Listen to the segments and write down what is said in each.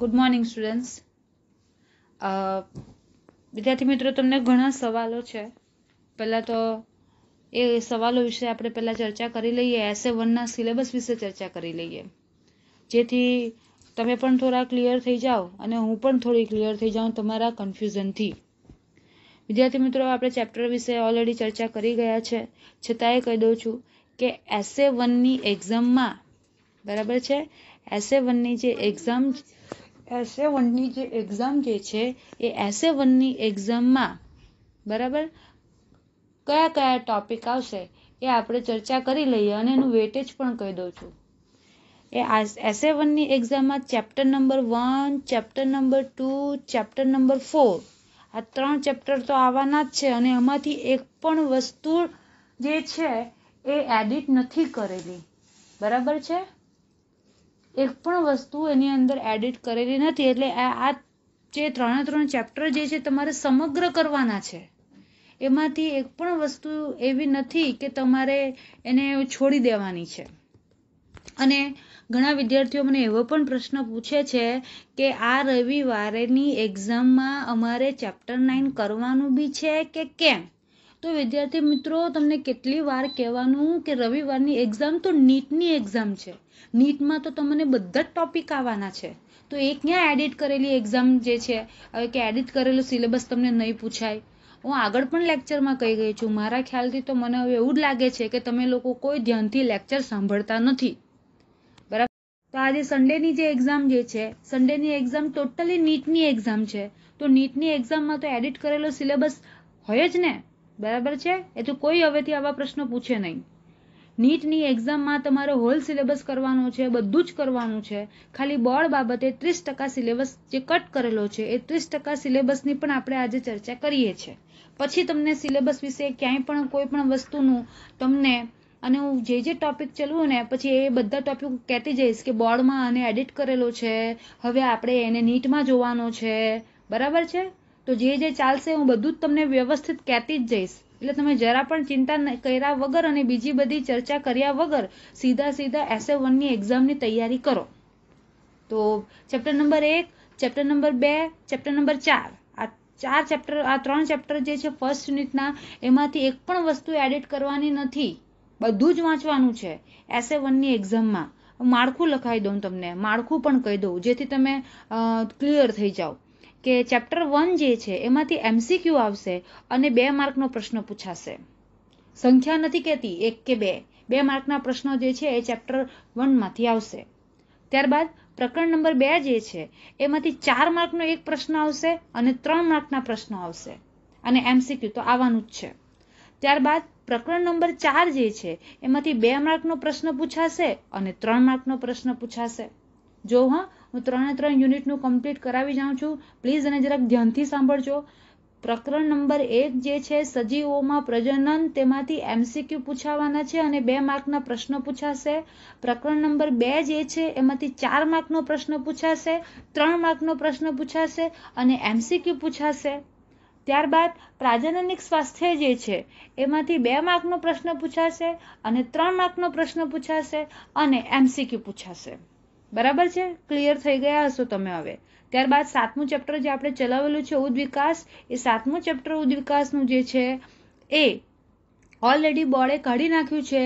good morning students વિદ્યાર્થી મિત્રો તમને ઘણા સવાલો છે પહેલાં તો એ સવાલો વિશે આપણે પહેલાં ચર્ચા કરી લઈએ એસે વનના સિલેબસ વિશે ચર્ચા કરી લઈએ જેથી તમે પણ થોડા ક્લિયર થઈ જાઓ અને હું પણ થોડી ક્લિયર થઈ જાઉં તમારા કન્ફ્યુઝનથી વિદ્યાર્થી મિત્રો આપણે ચેપ્ટર વિશે ઓલરેડી ચર્ચા કરી ગયા છે છતાં એ કહી દઉં છું કે એસે વનની એક્ઝામમાં બરાબર છે એસે વનની જે એક્ઝામ એસે વનની જે એક્ઝામ જે છે એ એસએ વનની એક્ઝામમાં બરાબર કયા કયા ટોપિક આવશે એ આપણે ચર્ચા કરી લઈએ અને એનું વેટેજ પણ કહી દઉં છું એ એસએ વનની એક્ઝામમાં chapter number one chapter number two chapter number four આ ત્રણ ચેપ્ટર તો આવવાના જ છે અને એમાંથી એક પણ વસ્તુ જે છે એ એડિટ નથી કરેલી બરાબર છે એક પણ વસ્તુ એની અંદર એડિટ કરેલી નથી એટલે આ જે ત્રણે ત્રણ ચેપ્ટર જે છે તમારે સમગ્ર કરવાના છે એમાંથી એક પણ વસ્તુ એવી નથી કે તમારે એને છોડી દેવાની છે અને ઘણા વિદ્યાર્થીઓ મને એવો પણ પ્રશ્ન પૂછે છે કે આ રવિવારેની એક્ઝામમાં અમારે ચેપ્ટર નાઇન કરવાનું બી છે કે કેમ તો વિદ્યાર્થી મિત્રો તમને કેટલી વાર કહેવાનું કે રવિવારની એક્ઝામ તો નીટની એક્ઝામ છે નીટમાં તો તમને બધા જ ટોપિક આવવાના છે તો એ ક્યાં એડિટ કરેલી એક્ઝામ જે છે હવે કે એડિટ કરેલો સિલેબસ તમને નહીં પૂછાય હું આગળ પણ લેક્ચરમાં કહી ગઈ છું મારા ખ્યાલથી તો મને હવે એવું જ લાગે છે કે તમે લોકો કોઈ ધ્યાનથી લેક્ચર સાંભળતા નથી બરાબર તો આજે સન્ડેની જે એક્ઝામ જે છે સન્ડેની એક્ઝામ ટોટલી નીટની એક્ઝામ છે તો નીટની એક્ઝામમાં તો એડિટ કરેલો સિલેબસ હોય જ ને બરાબર છે એ તો કોઈ હવેથી આવા પ્રશ્નો પૂછે નહીં નીટની એક્ઝામમાં તમારો હોલ સિલેબસ કરવાનો છે બધું જ કરવાનું છે ખાલી બોર્ડ બાબતે ત્રીસ ટકા સિલેબસ જે કટ કરેલો છે એ ત્રીસ ટકા સિલેબસની પણ આપણે આજે ચર્ચા કરીએ છીએ પછી તમને સિલેબસ વિશે ક્યાંય પણ કોઈ પણ વસ્તુનું તમને અને હું જે જે ટોપિક ચલવું ને પછી એ બધા ટોપિક કહેતી જઈશ કે બોર્ડમાં આને એડિટ કરેલો છે હવે આપણે એને નીટમાં જોવાનો છે બરાબર છે તો જે જે ચાલશે હું બધું જ તમને વ્યવસ્થિત કહેતી જ જઈશ એટલે તમે જરા પણ ચિંતા કર્યા વગર અને બીજી બધી ચર્ચા કર્યા વગર સીધા સીધા એસએ વનની એક્ઝામની તૈયારી કરો તો ચેપ્ટર નંબર એક ચેપ્ટર નંબર બે ચેપ્ટર નંબર ચાર આ ચાર ચેપ્ટર આ ત્રણ ચેપ્ટર જે છે ફર્સ્ટ યુનિટના એમાંથી એક પણ વસ્તુ એડિટ કરવાની નથી બધું જ વાંચવાનું છે એસએ વનની એક્ઝામમાં માળખું લખાઈ દઉં તમને માળખું પણ કહી દઉં જેથી તમે ક્લિયર થઈ જાઓ કે ચેપ્ટર વન જે છે એમાંથી એમસીક્યુ આવશે અને બે માર્કનો પ્રશ્ન પૂછાશે સંખ્યા નથી કહેતી એક કે બે બે માર્કના પ્રશ્નો જે છે એ ચેપ્ટર વનમાંથી આવશે ત્યારબાદ પ્રકરણ નંબર બે જે છે એમાંથી ચાર માર્કનો એક પ્રશ્ન આવશે અને ત્રણ માર્કના પ્રશ્નો આવશે અને એમસીક્યુ તો આવવાનું જ છે ત્યારબાદ પ્રકરણ નંબર ચાર જે છે એમાંથી બે માર્કનો પ્રશ્ન પૂછાશે અને ત્રણ માર્કનો પ્રશ્ન પૂછાશે જો હા હું ત્રણે ત્રણ યુનિટનું કમ્પ્લીટ કરાવી જાઉં છું પ્લીઝ અને જરાક ધ્યાનથી સાંભળજો પ્રકરણ નંબર એક જે છે સજીવોમાં પ્રજનન તેમાંથી એમસીક્યુ પૂછાવાના છે અને બે માર્કના પ્રશ્નો પૂછાશે પ્રકરણ નંબર બે જે છે એમાંથી ચાર માર્કનો પ્રશ્ન પૂછાશે ત્રણ માર્કનો પ્રશ્ન પૂછાશે અને એમસીક્યુ પૂછાશે ત્યારબાદ પ્રાજનનિક સ્વાસ્થ્ય જે છે એમાંથી બે માર્કનો પ્રશ્ન પૂછાશે અને ત્રણ માર્કનો પ્રશ્ન પૂછાશે અને એમસીક્યુ પૂછાશે બરાબર છે ક્લિયર થઈ ગયા હશો તમે હવે ત્યારબાદ સાતમું ચેપ્ટર જે આપણે ચલાવેલું છે ઉદ્વિકાસ એ સાતમું ચેપ્ટર ઉદ્વિકાસનું જે છે એ ઓલરેડી બોર્ડે કાઢી નાખ્યું છે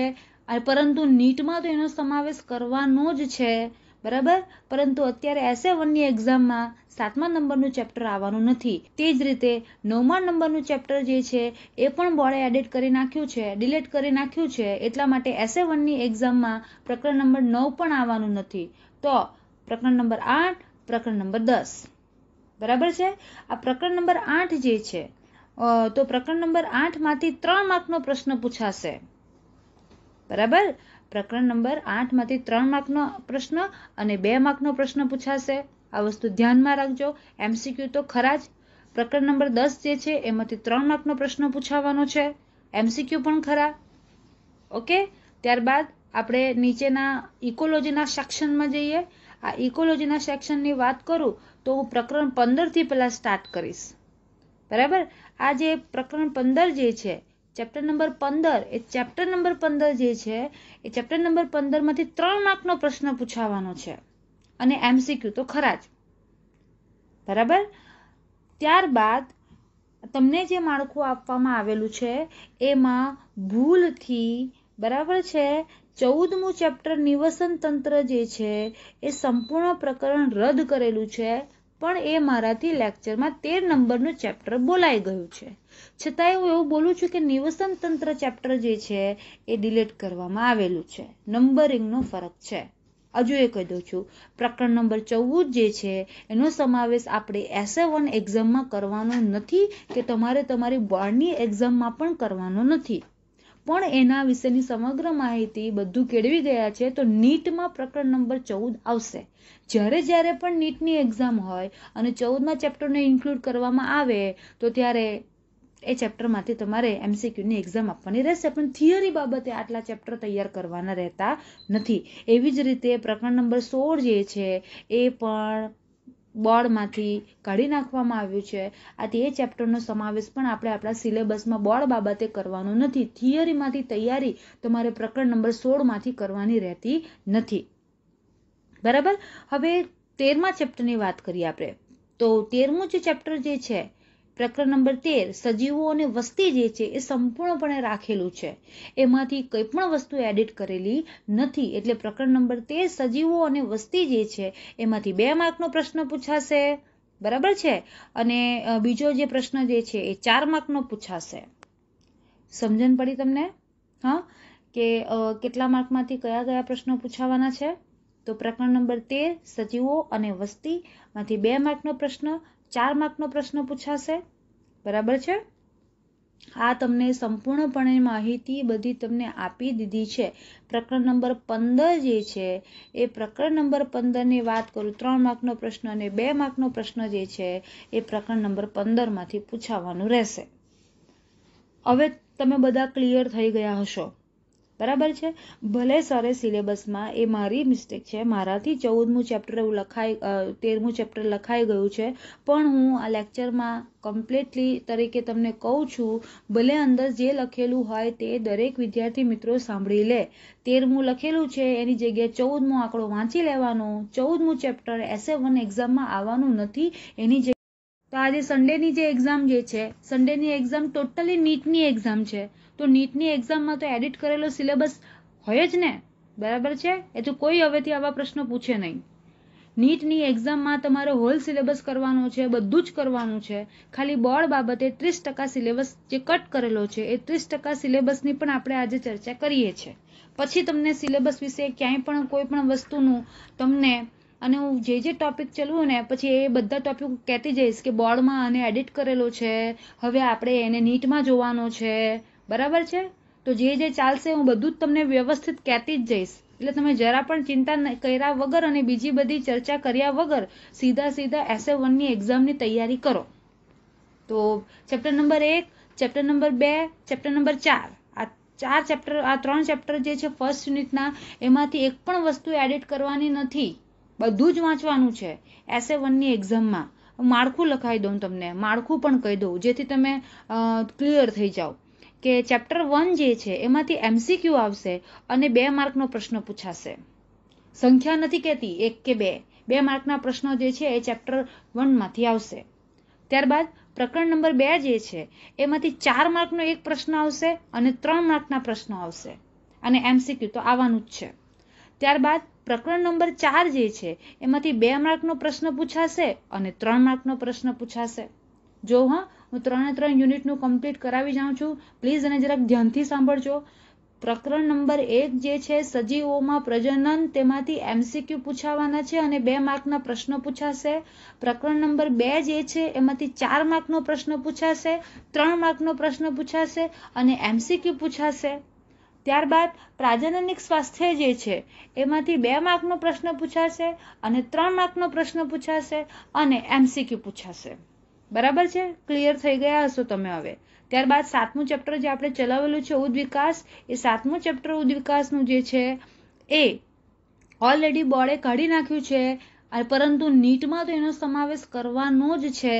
પરંતુ નીટમાં તો એનો સમાવેશ કરવાનો જ છે બરાબર પરંતુ અત્યારે એસે વનની એક્ઝામમાં સાતમા નંબરનું ચેપ્ટર આવવાનું નથી તે જ રીતે નવમા નંબરનું ચેપ્ટર જે છે એ પણ બોર્ડે એડિટ કરી નાખ્યું છે ડિલીટ કરી નાખ્યું છે એટલા માટે એસે વનની એક્ઝામમાં પ્રકરણ નંબર નવ પણ આવવાનું નથી તો પ્રકરણ નંબર આઠ પ્રકરણ નંબર દસ બરાબર છે આ પ્રકરણ નંબર આઠ જે છે તો પ્રકરણ નંબર આઠમાંથી ત્રણ માર્કનો પ્રશ્ન પૂછાશે બરાબર પ્રકરણ નંબર આઠમાંથી ત્રણ માર્કનો પ્રશ્ન અને બે માર્કનો પ્રશ્ન પૂછાશે આ વસ્તુ ધ્યાનમાં રાખજો એમસીક્યુ તો ખરા જ પ્રકરણ નંબર દસ જે છે એમાંથી ત્રણ માર્કનો પ્રશ્ન પૂછાવાનો છે એમસીક્યુ પણ ખરા ઓકે ત્યારબાદ આપણે નીચેના ઇકોલોજીના સેક્શનમાં જઈએ આ ઇકોલોજીના સેક્શનની વાત કરું તો હું પ્રકરણ પંદરથી પહેલાં સ્ટાર્ટ કરીશ બરાબર આ જે પ્રકરણ પંદર જે છે ચેપ્ટર નંબર પંદર એ ચેપ્ટર નંબર પંદર જે છે એ ચેપ્ટર નંબર પંદરમાંથી ત્રણ માર્કનો પ્રશ્ન પૂછાવાનો છે અને એમસીક્યુ તો ખરા જ બરાબર ત્યારબાદ તમને જે માળખું આપવામાં આવેલું છે એમાં ભૂલથી બરાબર છે ચૌદમું ચેપ્ટર નિવસન તંત્ર જે છે એ સંપૂર્ણ પ્રકરણ રદ કરેલું છે પણ એ મારાથી લેક્ચરમાં તેર નંબરનું ચેપ્ટર બોલાઈ ગયું છે છતાંય હું એવું બોલું છું કે નિવસન તંત્ર ચેપ્ટર જે છે એ ડિલીટ કરવામાં આવેલું છે નંબરિંગનો ફરક છે હજુ એ કહી દઉં છું પ્રકરણ નંબર ચૌદ જે છે એનો સમાવેશ આપણે એસે વન એક્ઝામમાં કરવાનો નથી કે તમારે તમારી બોર્ડની એક્ઝામમાં પણ કરવાનો નથી પણ એના વિશેની સમગ્ર માહિતી બધું કેળવી ગયા છે તો નીટમાં પ્રકરણ નંબર ચૌદ આવશે જ્યારે જ્યારે પણ નીટની એક્ઝામ હોય અને ચૌદના ચેપ્ટરને ઇન્ક્લુડ કરવામાં આવે તો ત્યારે એ ચેપ્ટરમાંથી તમારે એમસીક્યુની એક્ઝામ આપવાની રહેશે પણ થિયરી બાબતે આટલા ચેપ્ટર તૈયાર કરવાના રહેતા નથી એવી જ રીતે પ્રકરણ નંબર સોળ જે છે એ પણ બોર્ડમાંથી કાઢી નાખવામાં આવ્યું છે આથી એ ચેપ્ટરનો સમાવેશ પણ આપણે આપણા સિલેબસમાં બોર્ડ બાબતે કરવાનો નથી થિયરીમાંથી તૈયારી તમારે પ્રકરણ નંબર સોળમાંથી કરવાની રહેતી નથી બરાબર હવે તેરમા ચેપ્ટરની વાત કરીએ આપણે તો તેરમું જે ચેપ્ટર જે છે પ્રકરણ નંબર તેર સજીવો અને વસ્તી જે છે એ સંપૂર્ણપણે રાખેલું છે એમાંથી કંઈ પણ વસ્તુ એડિટ કરેલી નથી એટલે પ્રકરણ નંબર તેર સજીવો અને વસ્તી જે છે એમાંથી બે માર્કનો પ્રશ્ન પૂછાશે બરાબર છે અને બીજો જે પ્રશ્ન જે છે એ ચાર માર્કનો પૂછાશે સમજણ પડી તમને હા કે કેટલા માર્કમાંથી કયા કયા પ્રશ્નો પૂછાવાના છે તો પ્રકરણ નંબર તેર સજીવો અને વસ્તીમાંથી બે માર્કનો પ્રશ્ન ચાર માર્કનો પ્રશ્ન પૂછાશે બરાબર છે આ તમને સંપૂર્ણપણે માહિતી બધી તમને આપી દીધી છે પ્રકરણ નંબર પંદર જે છે એ પ્રકરણ નંબર પંદરની વાત કરું ત્રણ માર્કનો પ્રશ્ન અને બે માર્કનો પ્રશ્ન જે છે એ પ્રકરણ નંબર પંદરમાંથી પૂછાવાનું રહેશે હવે તમે બધા ક્લિયર થઈ ગયા હશો બરાબર છે ભલે સરે સિલેબસમાં એ મારી મિસ્ટેક છે મારાથી ચૌદમું ચેપ્ટર એવું લખાઈ તેરમું ચેપ્ટર લખાઈ ગયું છે પણ હું આ લેક્ચરમાં કમ્પ્લીટલી તરીકે તમને કહું છું ભલે અંદર જે લખેલું હોય તે દરેક વિદ્યાર્થી મિત્રો સાંભળી લે તેરમું લખેલું છે એની જગ્યાએ ચૌદમો આંકડો વાંચી લેવાનો ચૌદમું ચેપ્ટર એસે વન એક્ઝામમાં આવવાનું નથી એની જગ્યાએ તો આજે સન્ડેની જે એક્ઝામ જે છે સન્ડેની એક્ઝામ ટોટલી નીટની એક્ઝામ છે તો નીટની એક્ઝામમાં તો એડિટ કરેલો સિલેબસ હોય જ ને બરાબર છે એ તો કોઈ હવેથી આવા પ્રશ્નો પૂછે નહીં નીટની એક્ઝામમાં તમારો હોલ સિલેબસ કરવાનો છે બધું જ કરવાનું છે ખાલી બોર્ડ બાબતે ત્રીસ ટકા સિલેબસ જે કટ કરેલો છે એ ત્રીસ ટકા સિલેબસની પણ આપણે આજે ચર્ચા કરીએ છીએ પછી તમને સિલેબસ વિશે ક્યાંય પણ કોઈ પણ વસ્તુનું તમને અને હું જે જે ટોપિક ચલવું ને પછી એ બધા ટોપિક કહેતી જઈશ કે બોર્ડમાં આને એડિટ કરેલો છે હવે આપણે એને નીટમાં જોવાનો છે બરાબર છે તો જે જે ચાલશે હું બધું જ તમને વ્યવસ્થિત કહેતી જ જઈશ એટલે તમે જરા પણ ચિંતા કર્યા વગર અને બીજી બધી ચર્ચા કર્યા વગર સીધા સીધા એસએ વનની એક્ઝામની તૈયારી કરો તો ચેપ્ટર નંબર એક ચેપ્ટર નંબર બે ચેપ્ટર નંબર ચાર આ ચાર ચેપ્ટર આ ત્રણ ચેપ્ટર જે છે ફર્સ્ટ યુનિટના એમાંથી એક પણ વસ્તુ એડિટ કરવાની નથી બધું જ વાંચવાનું છે એસએ વનની એક્ઝામમાં માળખું લખાવી દઉં તમને માળખું પણ કહી દઉં જેથી તમે ક્લિયર થઈ જાઓ કે ચેપ્ટર વન જે છે એમાંથી એમસીક્યુ આવશે અને બે માર્કનો પ્રશ્ન પૂછાશે સંખ્યા નથી કહેતી એક કે બે બે માર્કના પ્રશ્નો જે છે એ ચેપ્ટર વનમાંથી આવશે ત્યારબાદ પ્રકરણ નંબર બે જે છે એમાંથી ચાર માર્કનો એક પ્રશ્ન આવશે અને ત્રણ માર્કના પ્રશ્નો આવશે અને એમસીક્યુ તો આવવાનું જ છે ત્યારબાદ પ્રકરણ નંબર ચાર જે છે એમાંથી બે માર્કનો પ્રશ્ન પૂછાશે અને ત્રણ માર્કનો પ્રશ્ન પૂછાશે જો હા હું ત્રણે ત્રણ યુનિટનું કમ્પ્લીટ કરાવી જાઉં છું પ્લીઝ અને જરાક ધ્યાનથી સાંભળજો પ્રકરણ નંબર એક જે છે સજીવોમાં પ્રજનન તેમાંથી એમસીક્યુ પૂછાવાના છે અને બે માર્કના પ્રશ્નો પૂછાશે પ્રકરણ નંબર બે જે છે એમાંથી ચાર માર્કનો પ્રશ્ન પૂછાશે ત્રણ માર્કનો પ્રશ્ન પૂછાશે અને એમસીક્યુ પૂછાશે ત્યારબાદ પ્રાજનનિક સ્વાસ્થ્ય જે છે એમાંથી બે માર્કનો પ્રશ્ન પૂછાશે અને ત્રણ માર્કનો પ્રશ્ન પૂછાશે અને એમસીક્યુ પૂછાશે બરાબર છે ક્લિયર થઈ ગયા હશો તમે હવે ત્યારબાદ સાતમું ચેપ્ટર જે આપણે ચલાવેલું છે ઉદ્વિકાસ એ સાતમું ચેપ્ટર ઉદ્વિકાસનું જે છે એ ઓલરેડી બોર્ડે કાઢી નાખ્યું છે પરંતુ નીટમાં તો એનો સમાવેશ કરવાનો જ છે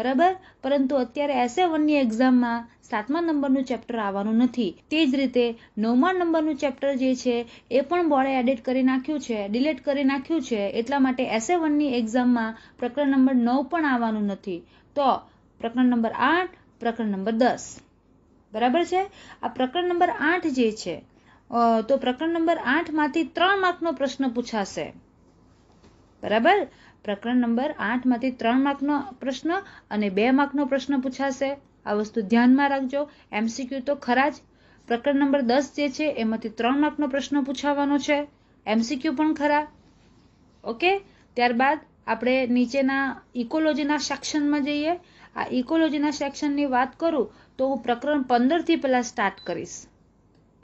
બરાબર પરંતુ અત્યારે એસે વનની એક્ઝામમાં સાતમા નંબરનું ચેપ્ટર આવવાનું નથી તે જ રીતે નવમા નંબરનું ચેપ્ટર જે છે એ પણ બોર્ડે એડિટ કરી નાખ્યું છે ડિલીટ કરી નાખ્યું છે એટલા માટે એસે વનની એક્ઝામમાં પ્રકરણ નંબર નવ પણ આવવાનું નથી તો પ્રકરણ નંબર આઠ પ્રકરણ નંબર દસ બરાબર છે આ પ્રકરણ નંબર આઠ જે છે તો પ્રકરણ નંબર આઠમાંથી ત્રણ માર્કનો પ્રશ્ન પૂછાશે બરાબર પ્રકરણ નંબર આઠમાંથી ત્રણ માર્કનો પ્રશ્ન અને બે માર્કનો પ્રશ્ન પૂછાશે આ વસ્તુ ધ્યાનમાં રાખજો એમસીક્યુ તો ખરા જ પ્રકરણ નંબર દસ જે છે એમાંથી ત્રણ માર્કનો પ્રશ્ન પૂછાવાનો છે એમસીક્યુ પણ ખરા ઓકે ત્યારબાદ આપણે નીચેના ઇકોલોજીના સેક્શનમાં જઈએ આ ઇકોલોજીના સેક્શનની વાત કરું તો હું પ્રકરણ પંદરથી પહેલાં સ્ટાર્ટ કરીશ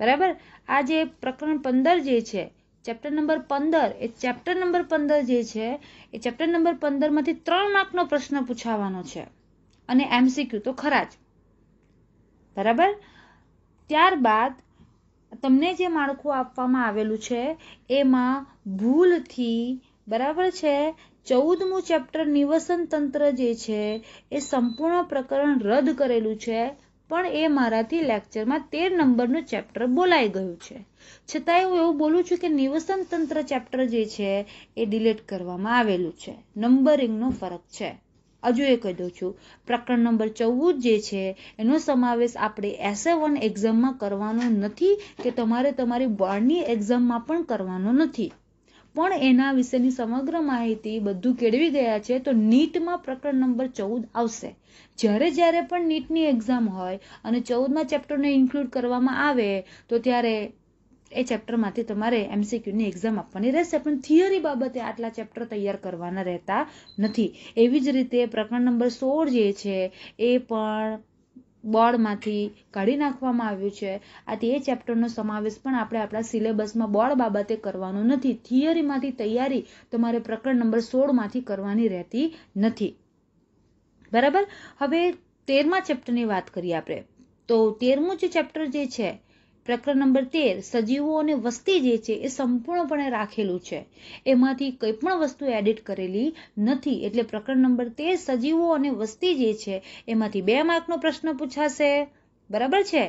બરાબર આ જે પ્રકરણ પંદર જે છે ચેપ્ટર નંબર પંદર એ ચેપ્ટર નંબર પંદર જે છે એ ચેપ્ટર નંબર પંદરમાંથી ત્રણ માર્કનો પ્રશ્ન પૂછાવાનો છે અને એમસીક્યુ તો ખરા જ બરાબર ત્યારબાદ તમને જે માળખું આપવામાં આવેલું છે એમાં ભૂલથી બરાબર છે ચૌદમું ચેપ્ટર નિવસન તંત્ર જે છે એ સંપૂર્ણ પ્રકરણ રદ કરેલું છે પણ એ મારાથી લેક્ચરમાં તેર નંબરનું ચેપ્ટર બોલાઈ ગયું છે છતાંય હું એવું બોલું છું કે નિવસન તંત્ર ચેપ્ટર જે છે એ ડિલીટ કરવામાં આવેલું છે નંબરિંગનો ફરક છે હજુ એ કહી દઉં છું પ્રકરણ નંબર ચૌદ જે છે એનો સમાવેશ આપણે એસે વન એક્ઝામમાં કરવાનો નથી કે તમારે તમારી બોર્ડની એક્ઝામમાં પણ કરવાનો નથી પણ એના વિશેની સમગ્ર માહિતી બધું કેળવી ગયા છે તો નીટમાં પ્રકરણ નંબર ચૌદ આવશે જ્યારે જ્યારે પણ નીટની એક્ઝામ હોય અને ચૌદમાં ચેપ્ટરને ઇન્ક્લુડ કરવામાં આવે તો ત્યારે એ ચેપ્ટરમાંથી તમારે એમસીક્યુની એક્ઝામ આપવાની રહેશે પણ થિયરી બાબતે આટલા ચેપ્ટર તૈયાર કરવાના રહેતા નથી એવી જ રીતે પ્રકરણ નંબર સોળ જે છે એ પણ બોર્ડમાંથી કાઢી નાખવામાં આવ્યું છે આ તે ચેપ્ટરનો સમાવેશ પણ આપણે આપણા સિલેબસમાં બોર્ડ બાબતે કરવાનો નથી થિયરીમાંથી તૈયારી તમારે પ્રકરણ નંબર સોળમાંથી કરવાની રહેતી નથી બરાબર હવે તેરમા ચેપ્ટરની વાત કરીએ આપણે તો તેરમું જે ચેપ્ટર જે છે પ્રકરણ નંબર તેર સજીવો અને વસ્તી જે છે એ સંપૂર્ણપણે રાખેલું છે એમાંથી કંઈ પણ વસ્તુ એડિટ કરેલી નથી એટલે પ્રકરણ નંબર તેર સજીવો અને વસ્તી જે છે એમાંથી બે માર્કનો પ્રશ્ન પૂછાશે બરાબર છે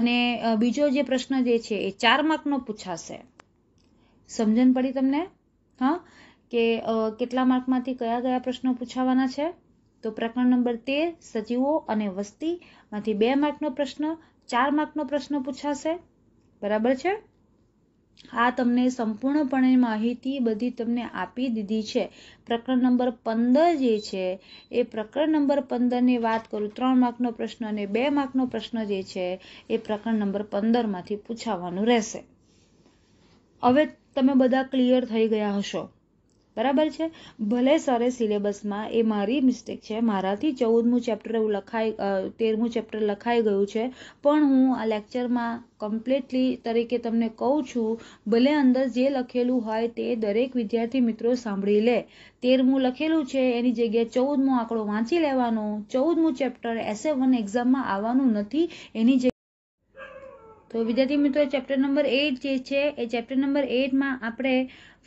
અને બીજો જે પ્રશ્ન જે છે એ ચાર માર્કનો પૂછાશે સમજણ પડી તમને હા કે કેટલા માર્કમાંથી કયા કયા પ્રશ્નો પૂછાવાના છે તો પ્રકરણ નંબર તેર સજીવો અને વસ્તીમાંથી બે માર્કનો પ્રશ્ન ચાર માર્કનો પ્રશ્ન પૂછાશે બરાબર છે આ તમને સંપૂર્ણપણે માહિતી બધી તમને આપી દીધી છે પ્રકરણ નંબર પંદર જે છે એ પ્રકરણ નંબર પંદરની વાત કરું ત્રણ માર્કનો પ્રશ્ન અને બે માર્કનો પ્રશ્ન જે છે એ પ્રકરણ નંબર પંદરમાંથી પૂછાવાનું રહેશે હવે તમે બધા ક્લિયર થઈ ગયા હશો બરાબર છે ભલે સરે સિલેબસમાં એ મારી મિસ્ટેક છે મારાથી ચૌદમું ચેપ્ટર એવું લખાઈ તેરમું ચેપ્ટર લખાઈ ગયું છે પણ હું આ લેક્ચરમાં કમ્પ્લીટલી તરીકે તમને કહું છું ભલે અંદર જે લખેલું હોય તે દરેક વિદ્યાર્થી મિત્રો સાંભળી લે તેરમું લખેલું છે એની જગ્યાએ ચૌદમો આંકડો વાંચી લેવાનો ચૌદમું ચેપ્ટર એસે વન એક્ઝામમાં આવવાનું નથી એની જગ્યાએ તો વિદ્યાર્થી મિત્રો ચેપ્ટર નંબર એઇટ જે છે એ ચેપ્ટર નંબર એઇટમાં આપણે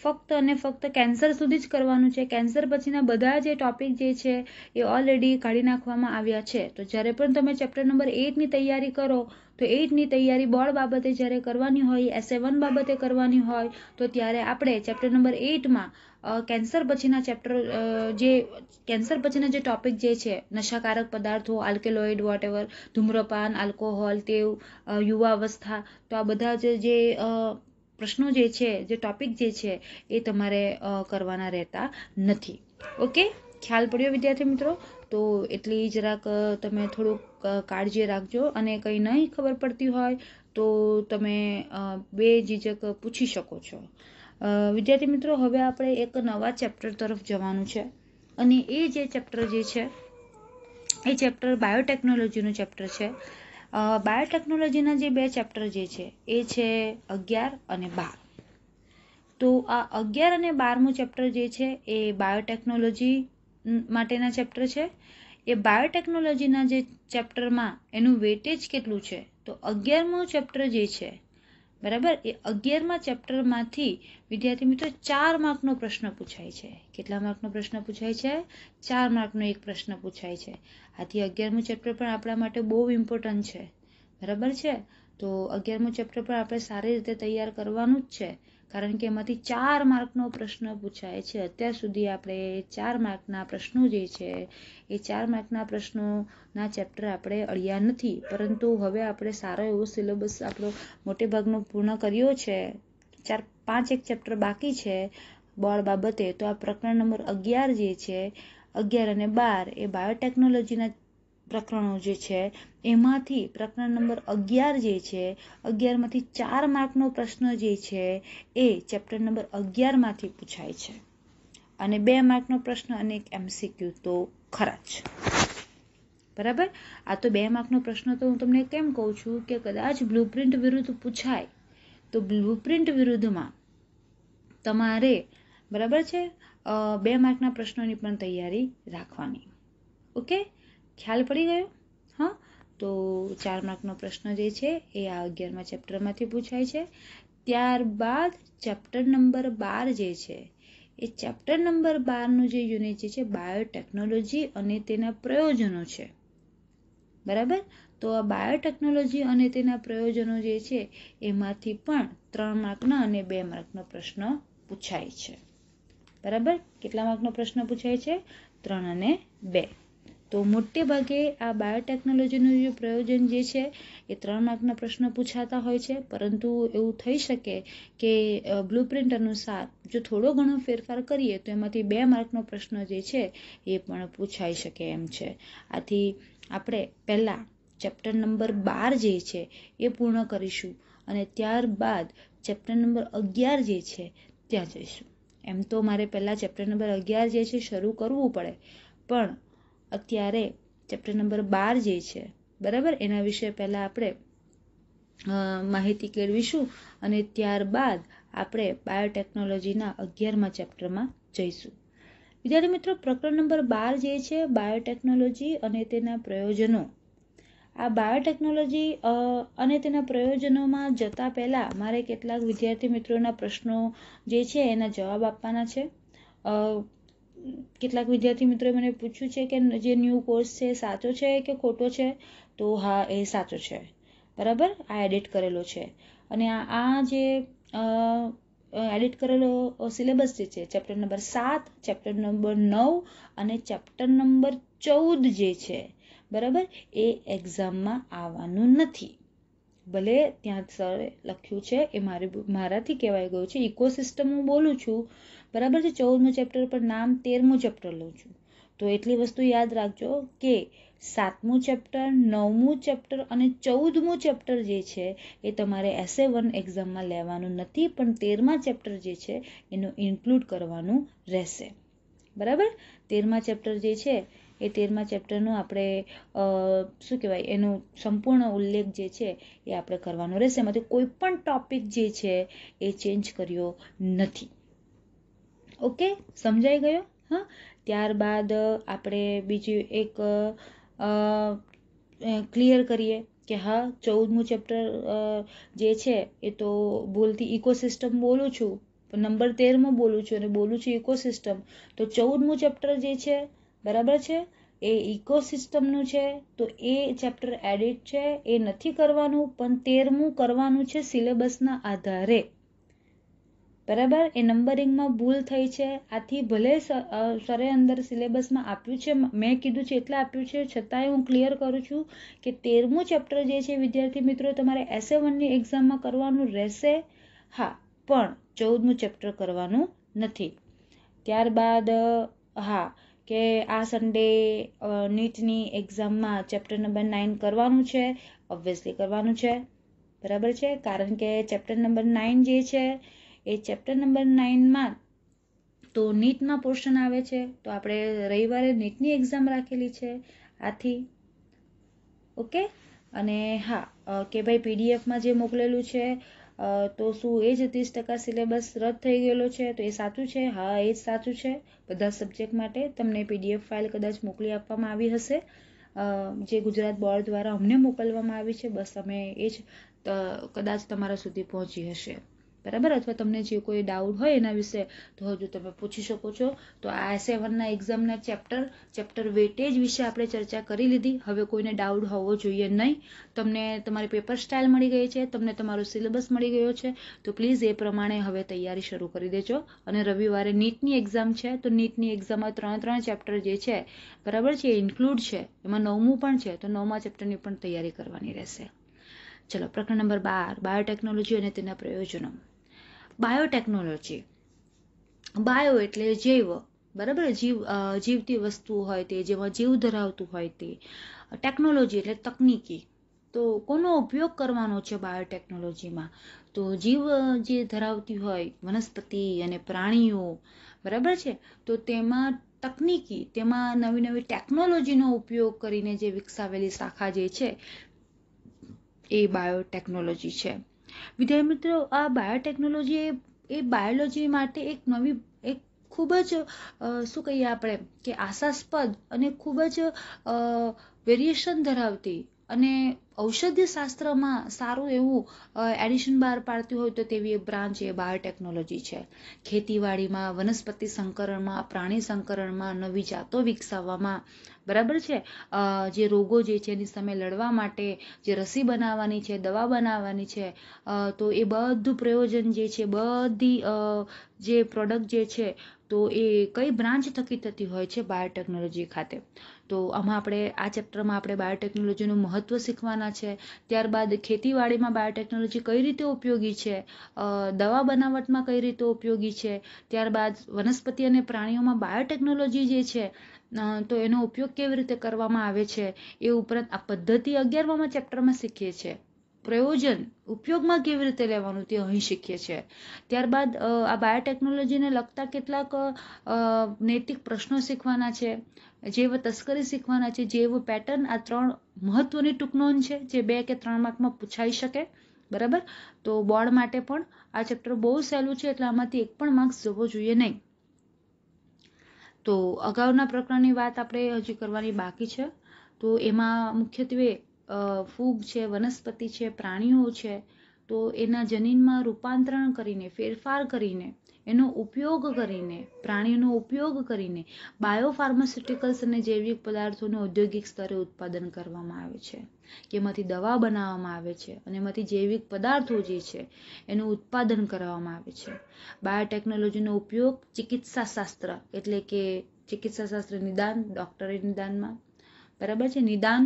ફક્ત અને ફક્ત કેન્સર સુધી જ કરવાનું છે કેન્સર પછીના બધા જે ટોપિક જે છે એ ઓલરેડી કાઢી નાખવામાં આવ્યા છે તો જ્યારે પણ તમે ચેપ્ટર નંબર એઇટની તૈયારી કરો તો એઇટની તૈયારી બોર્ડ બાબતે જ્યારે કરવાની હોય એ વન બાબતે કરવાની હોય તો ત્યારે આપણે ચેપ્ટર નંબર એઇટમાં કેન્સર પછીના ચેપ્ટર જે કેન્સર પછીના જે ટોપિક જે છે નશાકારક પદાર્થો આલ્કેલોઇડ વોટેવર ધૂમ્રપાન આલ્કોહોલ તેવ યુવાવસ્થા તો આ બધા જે પ્રશ્નો જે છે જે ટોપિક જે છે એ તમારે કરવાના રહેતા નથી ઓકે ખ્યાલ પડ્યો વિદ્યાર્થી મિત્રો તો એટલી જરાક તમે થોડુંક કાળજી રાખજો અને કંઈ નહીં ખબર પડતી હોય તો તમે બે જીજક પૂછી શકો છો વિદ્યાર્થી મિત્રો હવે આપણે એક નવા ચેપ્ટર તરફ જવાનું છે અને એ જે ચેપ્ટર જે છે એ ચેપ્ટર બાયોટેકનોલોજીનું ચેપ્ટર છે બાયોટેકનોલોજીના જે બે ચેપ્ટર જે છે એ છે અગિયાર અને બાર તો આ અગિયાર અને બારમું ચેપ્ટર જે છે એ બાયોટેકનોલોજી માટેના ચેપ્ટર છે એ બાયોટેકનોલોજીના જે ચેપ્ટરમાં એનું વેટેજ કેટલું છે તો અગિયારમું ચેપ્ટર જે છે બરાબર એ અગિયારમાં ચેપ્ટરમાંથી વિદ્યાર્થી મિત્રો ચાર માર્કનો પ્રશ્ન પૂછાય છે કેટલા માર્કનો પ્રશ્ન પૂછાય છે ચાર માર્કનો એક પ્રશ્ન પૂછાય છે આથી અગિયારમું ચેપ્ટર પણ આપણા માટે બહુ ઇમ્પોર્ટન્ટ છે બરાબર છે તો અગિયારમું ચેપ્ટર પણ આપણે સારી રીતે તૈયાર કરવાનું જ છે કારણ કે એમાંથી ચાર માર્કનો પ્રશ્ન પૂછાય છે અત્યાર સુધી આપણે ચાર માર્કના પ્રશ્નો જે છે એ ચાર માર્કના પ્રશ્નોના ચેપ્ટર આપણે અડ્યા નથી પરંતુ હવે આપણે સારો એવો સિલેબસ આપણો મોટે ભાગનો પૂર્ણ કર્યો છે ચાર પાંચ એક ચેપ્ટર બાકી છે બોર્ડ બાબતે તો આ પ્રકરણ નંબર અગિયાર જે છે અગિયાર અને બાર એ બાયોટેકનોલોજીના પ્રકરણો જે છે એમાંથી પ્રકરણ નંબર અગિયાર જે છે અગિયારમાંથી ચાર માર્કનો પ્રશ્ન જે છે એ ચેપ્ટર નંબર અગિયારમાંથી પૂછાય છે અને બે માર્કનો પ્રશ્ન અને એક એમસીક્યુ તો ખરા જ બરાબર આ તો બે માર્કનો પ્રશ્ન તો હું તમને કેમ કહું છું કે કદાચ બ્લુપ્રિન્ટ વિરુદ્ધ પૂછાય તો બ્લુપ્રિન્ટ વિરુદ્ધમાં તમારે બરાબર છે બે માર્કના પ્રશ્નોની પણ તૈયારી રાખવાની ઓકે ખ્યાલ પડી ગયો હા તો ચાર માર્કનો પ્રશ્ન જે છે એ આ અગિયારમાં ચેપ્ટરમાંથી પૂછાય છે ત્યારબાદ ચેપ્ટર નંબર બાર જે છે એ ચેપ્ટર નંબર બારનું જે યુનિટ છે બાયોટેકનોલોજી અને તેના પ્રયોજનો છે બરાબર તો આ બાયોટેકનોલોજી અને તેના પ્રયોજનો જે છે એમાંથી પણ ત્રણ માર્કના અને બે માર્કનો પ્રશ્ન પૂછાય છે બરાબર કેટલા માર્કનો પ્રશ્ન પૂછાય છે ત્રણ અને બે તો મોટે ભાગે આ બાયોટેકનોલોજીનું જે પ્રયોજન જે છે એ ત્રણ માર્કના પ્રશ્ન પૂછાતા હોય છે પરંતુ એવું થઈ શકે કે બ્લુપ્રિન્ટ અનુસાર જો થોડો ઘણો ફેરફાર કરીએ તો એમાંથી બે માર્કનો પ્રશ્ન જે છે એ પણ પૂછાઈ શકે એમ છે આથી આપણે પહેલાં ચેપ્ટર નંબર બાર જે છે એ પૂર્ણ કરીશું અને ત્યારબાદ ચેપ્ટર નંબર અગિયાર જે છે ત્યાં જઈશું એમ તો મારે પહેલાં ચેપ્ટર નંબર અગિયાર જે છે શરૂ કરવું પડે પણ અત્યારે ચેપ્ટર નંબર બાર જે છે બરાબર એના વિશે પહેલાં આપણે માહિતી કેળવીશું અને ત્યારબાદ આપણે બાયોટેકનોલોજીના અગિયારમાં ચેપ્ટરમાં જઈશું વિદ્યાર્થી મિત્રો પ્રકરણ નંબર બાર જે છે બાયોટેકનોલોજી અને તેના પ્રયોજનો આ બાયોટેકનોલોજી અને તેના પ્રયોજનોમાં જતા પહેલાં મારે કેટલાક વિદ્યાર્થી મિત્રોના પ્રશ્નો જે છે એના જવાબ આપવાના છે કેટલાક વિદ્યાર્થી મિત્રોએ મને પૂછ્યું છે કે જે ન્યૂ કોર્સ છે સાચો છે કે ખોટો છે તો હા એ સાચો છે બરાબર આ એડિટ કરેલો છે અને આ જે એડિટ કરેલો સિલેબસ જે છે ચેપ્ટર નંબર સાત ચેપ્ટર નંબર નવ અને ચેપ્ટર નંબર ચૌદ જે છે બરાબર એ એક્ઝામમાં આવવાનું નથી ભલે ત્યાં સરે લખ્યું છે એ મારે મારાથી કહેવાય ગયું છે ઇકોસિસ્ટમ હું બોલું છું બરાબર છે ચૌદમું ચેપ્ટર પર નામ તેરમું ચેપ્ટર લઉં છું તો એટલી વસ્તુ યાદ રાખજો કે સાતમું ચેપ્ટર નવમું ચેપ્ટર અને ચૌદમું ચેપ્ટર જે છે એ તમારે એસે વન એક્ઝામમાં લેવાનું નથી પણ તેરમા ચેપ્ટર જે છે એનું ઇન્ક્લુડ કરવાનું રહેશે બરાબર તેરમા ચેપ્ટર જે છે એ તેરમા ચેપ્ટરનું આપણે શું કહેવાય એનો સંપૂર્ણ ઉલ્લેખ જે છે એ આપણે કરવાનો રહેશે એમાંથી કોઈ પણ ટૉપિક જે છે એ ચેન્જ કર્યો નથી ઓકે સમજાઈ ગયો હા ત્યારબાદ આપણે બીજું એક ક્લિયર કરીએ કે હા ચૌદમું ચેપ્ટર જે છે એ તો બોલતી ઇકોસિસ્ટમ બોલું છું નંબર તેરમાં બોલું છું અને બોલું છું ઇકોસિસ્ટમ તો ચૌદમું ચેપ્ટર જે છે બરાબર છે એ ઇકોસિસ્ટમનું છે તો એ ચેપ્ટર એડિટ છે એ નથી કરવાનું પણ તેરમું કરવાનું છે સિલેબસના આધારે બરાબર એ નંબરિંગમાં ભૂલ થઈ છે આથી ભલે સરે અંદર સિલેબસમાં આપ્યું છે મેં કીધું છે એટલે આપ્યું છે છતાંય હું ક્લિયર કરું છું કે તેરમું ચેપ્ટર જે છે વિદ્યાર્થી મિત્રો તમારે એસે વનની એક્ઝામમાં કરવાનું રહેશે હા પણ ચૌદમું ચેપ્ટર કરવાનું નથી ત્યારબાદ હા કે આ સન્ડે નીટની એક્ઝામમાં ચેપ્ટર નંબર નાઇન કરવાનું છે ઓબ્વિયસલી કરવાનું છે બરાબર છે કારણ કે ચેપ્ટર નંબર નાઇન જે છે એ ચેપ્ટર નંબર નાઇનમાં તો નીટમાં પોર્શન આવે છે તો આપણે રવિવારે નીટની એક્ઝામ રાખેલી છે આથી ઓકે અને હા કે ભાઈ પીડીએફમાં જે મોકલેલું છે તો શું એ જ ત્રીસ ટકા સિલેબસ રદ થઈ ગયેલો છે તો એ સાચું છે હા એ જ સાચું છે બધા સબ્જેક્ટ માટે તમને પીડીએફ ફાઇલ કદાચ મોકલી આપવામાં આવી હશે જે ગુજરાત બોર્ડ દ્વારા અમને મોકલવામાં આવી છે બસ અમે એ જ કદાચ તમારા સુધી પહોંચી હશે બરાબર અથવા તમને જે કોઈ ડાઉટ હોય એના વિશે તો હજુ તમે પૂછી શકો છો તો આ સેવનના એક્ઝામના ચેપ્ટર ચેપ્ટર વેટેજ વિશે આપણે ચર્ચા કરી લીધી હવે કોઈને ડાઉટ હોવો જોઈએ નહીં તમને તમારી પેપર સ્ટાઇલ મળી ગઈ છે તમને તમારો સિલેબસ મળી ગયો છે તો પ્લીઝ એ પ્રમાણે હવે તૈયારી શરૂ કરી દેજો અને રવિવારે નીટની એક્ઝામ છે તો નીટની એક્ઝામમાં ત્રણ ત્રણ ચેપ્ટર જે છે બરાબર છે એ ઇન્ક્લુડ છે એમાં નવમું પણ છે તો નવમા ચેપ્ટરની પણ તૈયારી કરવાની રહેશે ચલો પ્રકરણ નંબર બાર બાયોટેકનોલોજી અને તેના પ્રયોજનો બાયોટેકનોલોજી બાયો એટલે જૈવ બરાબર જીવ જીવતી વસ્તુઓ હોય તે જેમાં જીવ ધરાવતું હોય તે ટેકનોલોજી એટલે તકનીકી તો કોનો ઉપયોગ કરવાનો છે બાયોટેકનોલોજીમાં તો જીવ જે ધરાવતી હોય વનસ્પતિ અને પ્રાણીઓ બરાબર છે તો તેમાં તકનીકી તેમાં નવી નવી ટેકનોલોજીનો ઉપયોગ કરીને જે વિકસાવેલી શાખા જે છે એ બાયોટેકનોલોજી છે વિદ્યાર્થી મિત્રો આ બાયોટેકનોલોજી એ બાયોલોજી માટે એક નવી એક ખૂબ જ શું કહીએ આપણે કે આશાસ્પદ અને ખૂબ જ વેરિએશન ધરાવતી અને ઔષધ્ય શાસ્ત્રમાં સારું એવું એડિશન બહાર પાડતું હોય તો તેવી બ્રાન્ચ એ બાયોટેકનોલોજી છે ખેતીવાડીમાં વનસ્પતિ સંકરણમાં પ્રાણી સંકરણમાં નવી જાતો વિકસાવવામાં બરાબર છે જે રોગો જે છે એની સામે લડવા માટે જે રસી બનાવવાની છે દવા બનાવવાની છે તો એ બધું પ્રયોજન જે છે બધી જે પ્રોડક્ટ જે છે તો એ કઈ બ્રાન્ચ થકી થતી હોય છે બાયોટેકનોલોજી ખાતે તો આમાં આપણે આ ચેપ્ટરમાં આપણે બાયોટેકનોલોજીનું મહત્ત્વ શીખવાના છે ત્યારબાદ ખેતીવાડીમાં બાયોટેકનોલોજી કઈ રીતે ઉપયોગી છે દવા બનાવટમાં કઈ રીતે ઉપયોગી છે ત્યારબાદ વનસ્પતિ અને પ્રાણીઓમાં બાયોટેકનોલોજી જે છે તો એનો ઉપયોગ કેવી રીતે કરવામાં આવે છે એ ઉપરાંત આ પદ્ધતિ અગિયારમાં ચેપ્ટરમાં શીખીએ છીએ પ્રયોજન ઉપયોગમાં કેવી રીતે લેવાનું તે અહીં શીખીએ છીએ ત્યારબાદ આ બાયોટેકનોલોજીને લગતા કેટલાક નૈતિક પ્રશ્નો શીખવાના છે જૈવ તસ્કરી શીખવાના છે જૈવ પેટર્ન આ ત્રણ મહત્વની ટૂંકનોંધ છે જે બે કે ત્રણ માર્કમાં પૂછાઈ શકે બરાબર તો બોર્ડ માટે પણ આ ચેપ્ટર બહુ સહેલું છે એટલે આમાંથી એક પણ માર્ક્સ જવો જોઈએ નહીં તો અગાઉના પ્રકરણની વાત આપણે હજી કરવાની બાકી છે તો એમાં મુખ્યત્વે ફૂગ છે વનસ્પતિ છે પ્રાણીઓ છે તો એના જનીનમાં રૂપાંતરણ કરીને ફેરફાર કરીને એનો ઉપયોગ કરીને પ્રાણીઓનો ઉપયોગ કરીને બાયોફાર્માસ્યુટિકલ્સ અને જૈવિક પદાર્થોનું ઔદ્યોગિક સ્તરે ઉત્પાદન કરવામાં આવે છે કે એમાંથી દવા બનાવવામાં આવે છે અને એમાંથી જૈવિક પદાર્થો જે છે એનું ઉત્પાદન કરવામાં આવે છે બાયોટેકનોલોજીનો ઉપયોગ ચિકિત્સા શાસ્ત્ર એટલે કે ચિકિત્સા શાસ્ત્ર નિદાન ડૉક્ટરે નિદાનમાં બરાબર છે નિદાન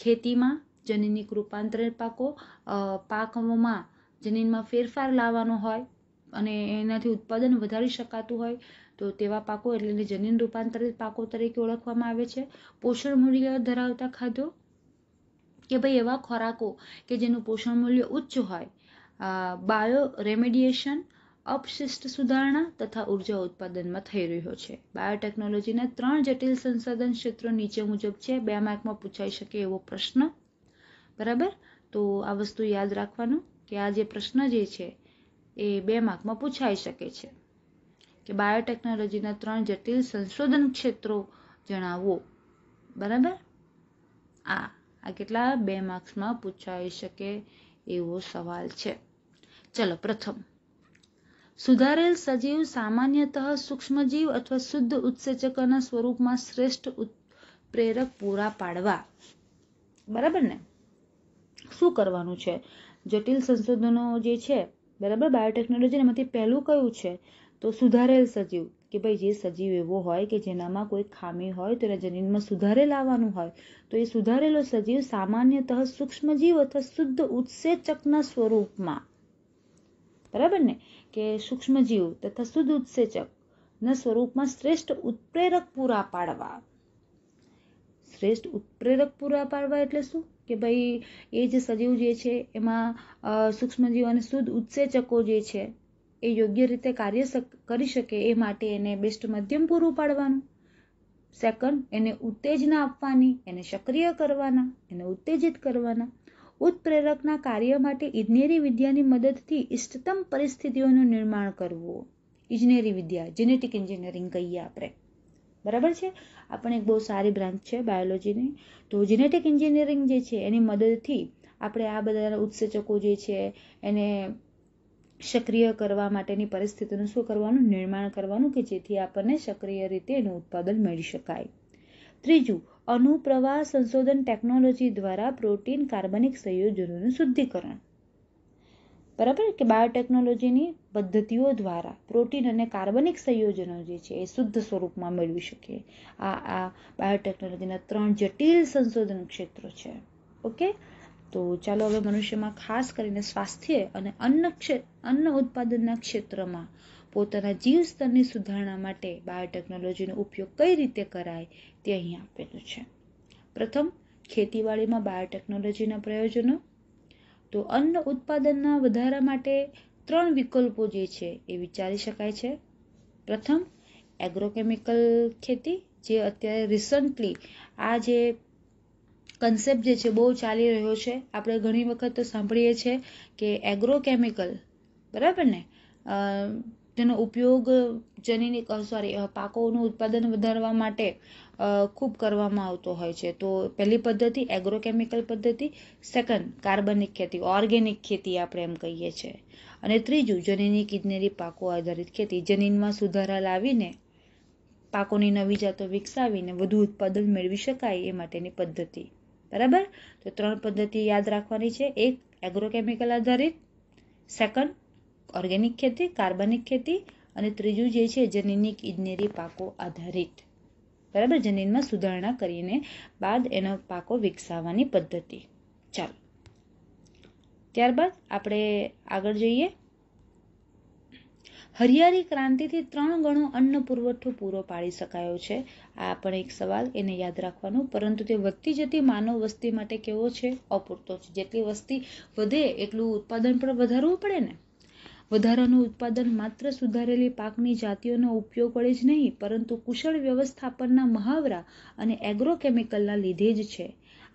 ખેતીમાં જનીનિક રૂપાંતરિત પાકો પાકોમાં જનીનમાં ફેરફાર લાવવાનો હોય અને એનાથી ઉત્પાદન વધારી શકાતું હોય તો તેવા પાકો એટલે જનીન રૂપાંતરિત પાકો તરીકે ઓળખવામાં આવે છે પોષણ મૂલ્ય ધરાવતા ખાદ્યો કે ભાઈ એવા ખોરાકો કે જેનું પોષણ મૂલ્ય ઉચ્ચ હોય બાયો રેમેડિએશન અપશિષ્ટ સુધારણા તથા ઉર્જા ઉત્પાદનમાં થઈ રહ્યો છે બાયોટેકનોલોજીના ત્રણ જટિલ સંસાધન ક્ષેત્રો નીચે મુજબ છે બે માર્કમાં પૂછાઈ શકે એવો પ્રશ્ન બરાબર તો આ વસ્તુ યાદ રાખવાનું કે આ જે પ્રશ્ન જે છે એ બે માર્કમાં પૂછાઈ શકે છે કે બાયોટેકનોલોજીના ત્રણ જટિલ સંશોધન ક્ષેત્રો જણાવો બરાબર આ આ કેટલા બે માર્ક્સમાં પૂછાઈ શકે એવો સવાલ છે ચલો પ્રથમ સુધારેલ સજીવ સામાન્યતઃ સૂક્ષ્મજીવ અથવા શુદ્ધ ઉત્સેચકના સ્વરૂપમાં શ્રેષ્ઠ પ્રેરક પૂરા પાડવા બરાબર ને શું કરવાનું છે જટિલ સંશોધનો જે છે બરાબર બાયોટેકનોલોજી એમાંથી પહેલું કયું છે તો સુધારેલ સજીવ કે ભાઈ જે સજીવ એવો હોય કે જેનામાં કોઈ ખામી હોય તો એના જનીનમાં સુધારે લાવવાનું હોય તો એ સુધારેલો સજીવ સામાન્યતઃ સૂક્ષ્મજીવ અથવા શુદ્ધ ઉત્સેચકના સ્વરૂપમાં બરાબર ને કે સૂક્ષ્મજીવ તથા શુદ્ધ ઉત્સેચક ના સ્વરૂપમાં શ્રેષ્ઠ ઉત્પ્રેરક પૂરા પાડવા શ્રેષ્ઠ ઉત્પ્રેરક પૂરા પાડવા એટલે શું કે ભાઈ એ જે સજીવ જે છે એમાં સૂક્ષ્મજીવ અને શુદ્ધ ઉત્સેચકો જે છે એ યોગ્ય રીતે કાર્ય કરી શકે એ માટે એને બેસ્ટ મધ્યમ પૂરું પાડવાનું સેકન્ડ એને ઉત્તેજના આપવાની એને સક્રિય કરવાના એને ઉત્તેજિત કરવાના ઉત્પ્રેરકના કાર્ય માટે ઇજનેરી વિદ્યાની મદદથી ઇષ્ટતમ પરિસ્થિતિઓનું નિર્માણ કરવું ઇજનેરી વિદ્યા જેનેટિક એન્જિનિયરિંગ કહીએ આપણે બરાબર છે આપણે એક બહુ સારી બ્રાન્ચ છે બાયોલોજીની તો જીનેટિક એન્જિનિયરિંગ જે છે એની મદદથી આપણે આ બધા ઉત્સેચકો જે છે એને સક્રિય કરવા માટેની પરિસ્થિતિનું શું કરવાનું નિર્માણ કરવાનું કે જેથી આપણને સક્રિય રીતે એનું ઉત્પાદન મેળવી શકાય ત્રીજું અનુપ્રવાહ સંશોધન ટેકનોલોજી દ્વારા પ્રોટીન કાર્બનિક સંયોજનોનું શુદ્ધિકરણ બરાબર કે બાયોટેકનોલોજીની પદ્ધતિઓ દ્વારા પ્રોટીન અને કાર્બનિક સંયોજનો જે છે એ શુદ્ધ સ્વરૂપમાં મેળવી શકીએ આ આ બાયોટેકનોલોજીના ત્રણ જટિલ સંશોધન ક્ષેત્રો છે ઓકે તો ચાલો હવે મનુષ્યમાં ખાસ કરીને સ્વાસ્થ્ય અને અન્ન અન્ન ઉત્પાદનના ક્ષેત્રમાં પોતાના જીવ સ્તરની સુધારણા માટે બાયોટેકનોલોજીનો ઉપયોગ કઈ રીતે કરાય તે અહીં આપેલું છે પ્રથમ ખેતીવાડીમાં બાયોટેકનોલોજીના પ્રયોજનો તો અન્ન ઉત્પાદનના વધારા માટે ત્રણ વિકલ્પો જે છે એ વિચારી શકાય છે પ્રથમ એગ્રોકેમિકલ ખેતી જે અત્યારે રિસન્ટલી આ જે કન્સેપ્ટ જે છે બહુ ચાલી રહ્યો છે આપણે ઘણી વખત તો સાંભળીએ છીએ કે એગ્રોકેમિકલ બરાબર ને જેનો ઉપયોગ જનીનિક સોરી પાકોનું ઉત્પાદન વધારવા માટે ખૂબ કરવામાં આવતો હોય છે તો પહેલી પદ્ધતિ એગ્રોકેમિકલ પદ્ધતિ સેકન્ડ કાર્બનિક ખેતી ઓર્ગેનિક ખેતી આપણે એમ કહીએ છીએ અને ત્રીજું જનીની કિડનેરી પાકો આધારિત ખેતી જનીનમાં સુધારા લાવીને પાકોની નવી જાતો વિકસાવીને વધુ ઉત્પાદન મેળવી શકાય એ માટેની પદ્ધતિ બરાબર તો ત્રણ પદ્ધતિ યાદ રાખવાની છે એક એગ્રોકેમિકલ આધારિત સેકન્ડ ઓર્ગેનિક ખેતી કાર્બનિક ખેતી અને ત્રીજું જે છે જનીનિક ઇજનેરી પાકો આધારિત બરાબર જનીનમાં સુધારણા કરીને બાદ એનો પાકો વિકસાવવાની પદ્ધતિ ચાલો ત્યારબાદ આપણે આગળ જઈએ હરિયાળી ક્રાંતિથી ત્રણ ગણો અન્ન પુરવઠો પૂરો પાડી શકાયો છે આ પણ એક સવાલ એને યાદ રાખવાનો પરંતુ તે વધતી જતી માનવ વસ્તી માટે કેવો છે અપૂરતો છે જેટલી વસ્તી વધે એટલું ઉત્પાદન પણ વધારવું પડે ને વધારાનું ઉત્પાદન માત્ર સુધારેલી પાકની જાતિઓનો ઉપયોગ વડે જ નહીં પરંતુ કુશળ વ્યવસ્થાપનના મહાવરા અને એગ્રોકેમિકલના લીધે જ છે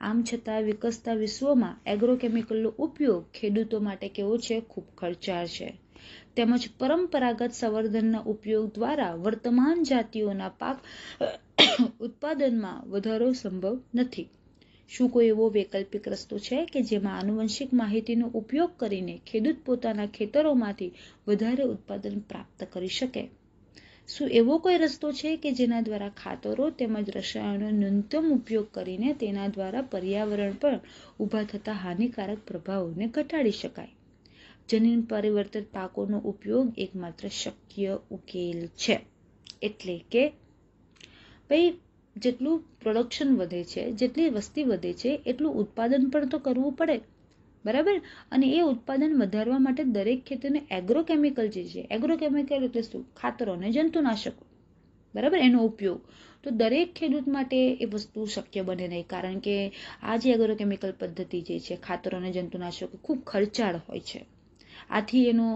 આમ છતાં વિકસતા વિશ્વમાં એગ્રોકેમિકલનો ઉપયોગ ખેડૂતો માટે કેવો છે ખૂબ ખર્ચાળ છે તેમજ પરંપરાગત સંવર્ધનના ઉપયોગ દ્વારા વર્તમાન જાતિઓના પાક ઉત્પાદનમાં વધારો સંભવ નથી શું કોઈ એવો વૈકલ્પિક રસ્તો છે કે જેમાં આનુવંશિક માહિતીનો ઉપયોગ કરીને ખેડૂત પોતાના ખેતરોમાંથી વધારે ઉત્પાદન પ્રાપ્ત કરી શકે શું એવો કોઈ રસ્તો છે કે જેના દ્વારા ખાતરો તેમજ રસાયણનો ન્યૂનતમ ઉપયોગ કરીને તેના દ્વારા પર્યાવરણ પર ઊભા થતા હાનિકારક પ્રભાવોને ઘટાડી શકાય જનીન પરિવર્તિત પાકોનો ઉપયોગ એકમાત્ર શક્ય ઉકેલ છે એટલે કે ભાઈ જેટલું પ્રોડક્શન વધે છે જેટલી વસ્તી વધે છે એટલું ઉત્પાદન પણ તો કરવું પડે બરાબર અને એ ઉત્પાદન વધારવા માટે દરેક ખેતીને એગ્રોકેમિકલ જે છે એગ્રોકેમિકલ એટલે શું ખાતરો અને જંતુનાશકો બરાબર એનો ઉપયોગ તો દરેક ખેડૂત માટે એ વસ્તુ શક્ય બને નહીં કારણ કે આ જે એગ્રોકેમિકલ પદ્ધતિ જે છે ખાતરો અને જંતુનાશકો ખૂબ ખર્ચાળ હોય છે આથી એનો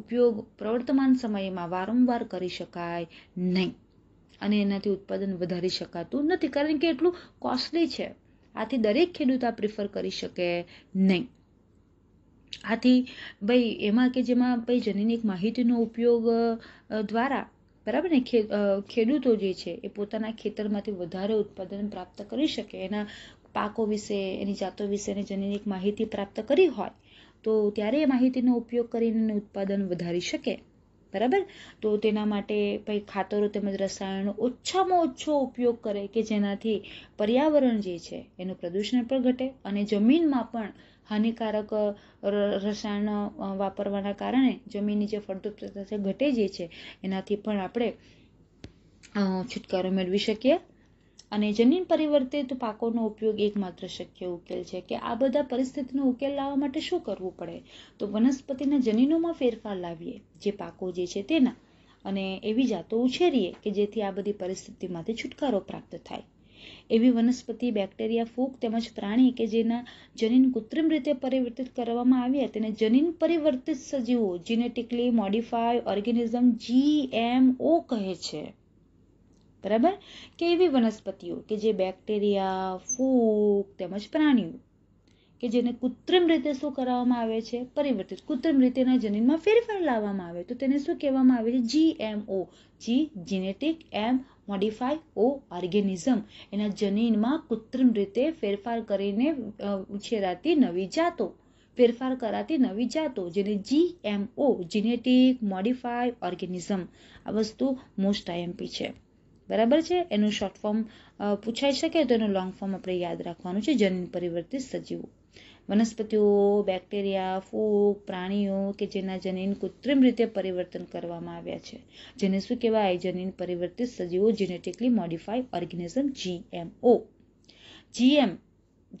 ઉપયોગ પ્રવર્તમાન સમયમાં વારંવાર કરી શકાય નહીં અને એનાથી ઉત્પાદન વધારી શકાતું નથી કારણ કે એટલું કોસ્ટલી છે આથી દરેક ખેડૂત આ પ્રિફર કરી શકે નહીં આથી ભાઈ એમાં કે જેમાં ભાઈ જનીનિક માહિતીનો ઉપયોગ દ્વારા બરાબર ને ખેડૂતો જે છે એ પોતાના ખેતરમાંથી વધારે ઉત્પાદન પ્રાપ્ત કરી શકે એના પાકો વિશે એની જાતો વિશે એની જનીનિક માહિતી પ્રાપ્ત કરી હોય તો ત્યારે એ માહિતીનો ઉપયોગ કરીને ઉત્પાદન વધારી શકે બરાબર તો તેના માટે પછી ખાતરો તેમજ રસાયણનો ઓછામાં ઓછો ઉપયોગ કરે કે જેનાથી પર્યાવરણ જે છે એનું પ્રદૂષણ પણ ઘટે અને જમીનમાં પણ હાનિકારક રસાયણ વાપરવાના કારણે જમીનની જે ફળદ્રુપતા છે ઘટે જે છે એનાથી પણ આપણે છુટકારો મેળવી શકીએ અને જનીન પરિવર્તિત પાકોનો ઉપયોગ એકમાત્ર શક્ય ઉકેલ છે કે આ બધા પરિસ્થિતિનો ઉકેલ લાવવા માટે શું કરવું પડે તો વનસ્પતિના જનીનોમાં ફેરફાર લાવીએ જે પાકો જે છે તેના અને એવી જાતો ઉછેરીએ કે જેથી આ બધી પરિસ્થિતિમાંથી છુટકારો પ્રાપ્ત થાય એવી વનસ્પતિ બેક્ટેરિયા ફૂગ તેમજ પ્રાણી કે જેના જનીન કૃત્રિમ રીતે પરિવર્તિત કરવામાં આવ્યા તેને જનીન પરિવર્તિત સજીવો જીનેટિકલી મોડિફાઈ ઓર્ગેનિઝમ જીએમઓ કહે છે બરાબર કે એવી વનસ્પતિઓ કે જે બેક્ટેરિયા ફૂગ તેમજ પ્રાણીઓ કે જેને કૃત્રિમ રીતે શું કરવામાં આવે છે પરિવર્તિત કૃત્રિમ રીતેના જનીનમાં ફેરફાર લાવવામાં આવે તો તેને શું કહેવામાં આવે છે GMO G genetic M modify O organism એના જનીનમાં કૃત્રિમ રીતે ફેરફાર કરીને ઉછેરાતી નવી જાતો ફેરફાર કરાતી નવી જાતો જેને જીએમઓ જીનેટિક મોડિફાઈ ઓર્ગેનિઝમ આ વસ્તુ મોસ્ટ આઈએમપી છે બરાબર છે એનું શોર્ટ ફોર્મ પૂછાઈ શકે તો એનું લોંગ ફોર્મ આપણે યાદ રાખવાનું છે જનીન પરિવર્તિત સજીવો વનસ્પતિઓ બેક્ટેરિયા ફૂગ પ્રાણીઓ કે જેના જનીન કૃત્રિમ રીતે પરિવર્તન કરવામાં આવ્યા છે જેને શું કહેવાય જનીન પરિવર્તિત સજીવો genetically modify organism GMO GM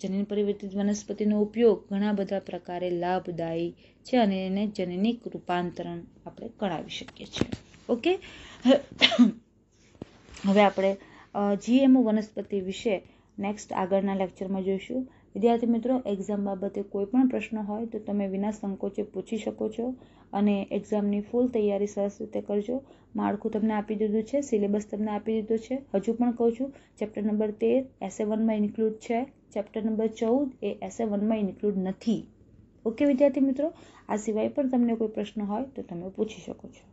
જનીન પરિવર્તિત વનસ્પતિનો ઉપયોગ ઘણા બધા પ્રકારે લાભદાયી છે અને એને જનીનિક રૂપાંતરણ આપણે ગણાવી શકીએ છીએ ઓકે હવે આપણે જીએમઓ વનસ્પતિ વિશે નેક્સ્ટ આગળના લેક્ચરમાં જોઈશું વિદ્યાર્થી મિત્રો એક્ઝામ બાબતે કોઈ પણ પ્રશ્ન હોય તો તમે વિના સંકોચે પૂછી શકો છો અને એક્ઝામની ફૂલ તૈયારી સરસ રીતે કરજો માળખું તમને આપી દીધું છે સિલેબસ તમને આપી દીધો છે હજુ પણ કહું છું ચેપ્ટર નંબર તેર એસ એ વનમાં ઇન્ક્લુડ છે ચેપ્ટર નંબર ચૌદ એ એસ એ વનમાં ઇન્ક્લુડ નથી ઓકે વિદ્યાર્થી મિત્રો આ સિવાય પણ તમને કોઈ પ્રશ્ન હોય તો તમે પૂછી શકો છો